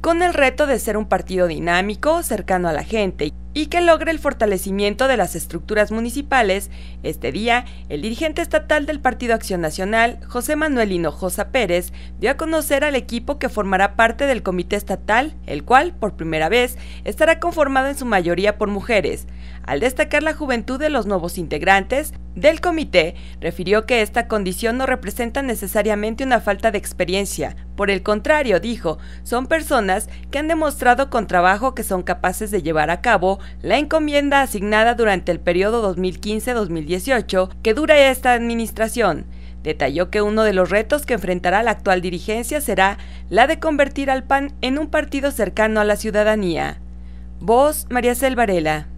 con el reto de ser un partido dinámico, cercano a la gente y que logre el fortalecimiento de las estructuras municipales, este día el dirigente estatal del Partido Acción Nacional, José Manuel Hinojosa Pérez, dio a conocer al equipo que formará parte del comité estatal, el cual, por primera vez, estará conformado en su mayoría por mujeres, al destacar la juventud de los nuevos integrantes, del comité refirió que esta condición no representa necesariamente una falta de experiencia. Por el contrario, dijo, son personas que han demostrado con trabajo que son capaces de llevar a cabo la encomienda asignada durante el periodo 2015-2018 que dura esta administración. Detalló que uno de los retos que enfrentará la actual dirigencia será la de convertir al PAN en un partido cercano a la ciudadanía. Voz María Selvarela.